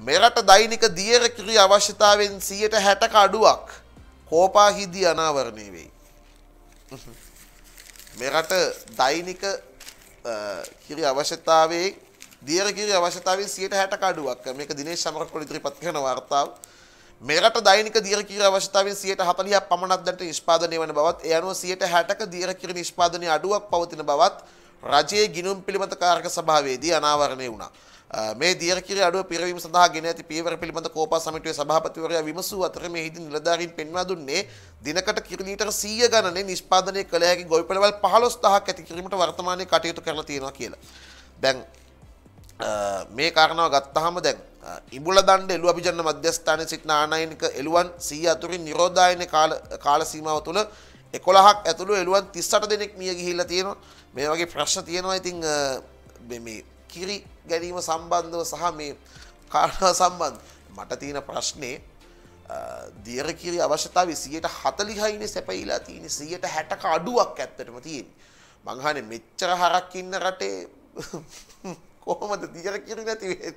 මෙරට දෛනික දියර කිරි අවශ්‍යතාවෙන් සියයට හැටක අඩුවක් කෝපාහිදී අනාවරණය වෙයි. මෙරට දෛනික කිරි අවශ්‍යතාවේ දියරකිරි අවශ්‍යතාව සියට හැට කඩුවක් මේක දිනේ සමරකොල ඉදිරිපත් කරන වාර්තාව මෙරට දෛනික දියරකිරි අවශ්‍යතාවෙන් සියට හතලියක් පමණක් දැනට නිෂ්පාදනය වන බවත් ඒ අනුව සියට හැටක දියරකිරි නිෂ්පාදනය අඩුවක් පවතින බවත් රජයේ ගිනුම් පිළිබඳ කාරක සභාවේදී අනාවරණය වුණා. මේ දීර්ඝිරි අඩුව පිරවීම සඳහා ගෙන ඇති පියවර පිළිබඳ කෝපා සමිතියේ සභාපතිවරයා විමසූ අතර මෙහිදී නිලධාරීන් පෙන්වා දුන්නේ දිනකට කිරි ලීටර 100 ගණනේ නිෂ්පාදනය කළ හැකි ගොවිපළවල් 15000ක් ඇති කිරීමට වර්තමානයේ කටයුතු කරලා තියෙනවා කියලා. දැන් මේ කාරණාව ගත්තාම දැන් ඉඹුල දණ්ඩ එළුව අභිජන මධ්‍යස්ථානයේ සිට නානායනික එළුවන් 100 අතුරින් නිරෝධායන කාල කාල සීමාව තුළ 11ක් ඇතුළු එළුවන් 38 දෙනෙක් මිය ගිහිල්ලා තියෙනවා. මේ වගේ ප්‍රශ්න තියෙනවා. ඉතින් මේ කිරි ගැනීම සම්බන්ධව සහ මේ කාරණා සම්බන්ධ මට තියෙන ප්‍රශ්නේ දියර කිරි අවශ්‍යතාව සියට හතලිහයින සැපයිලා තියෙන සියට හැටක අඩුවක් ඇත්තටම තියෙන්. මංහන මෙච්චර හරක් ඉන්න රටේ කොහොමද දියර කිරි නැතිවේ.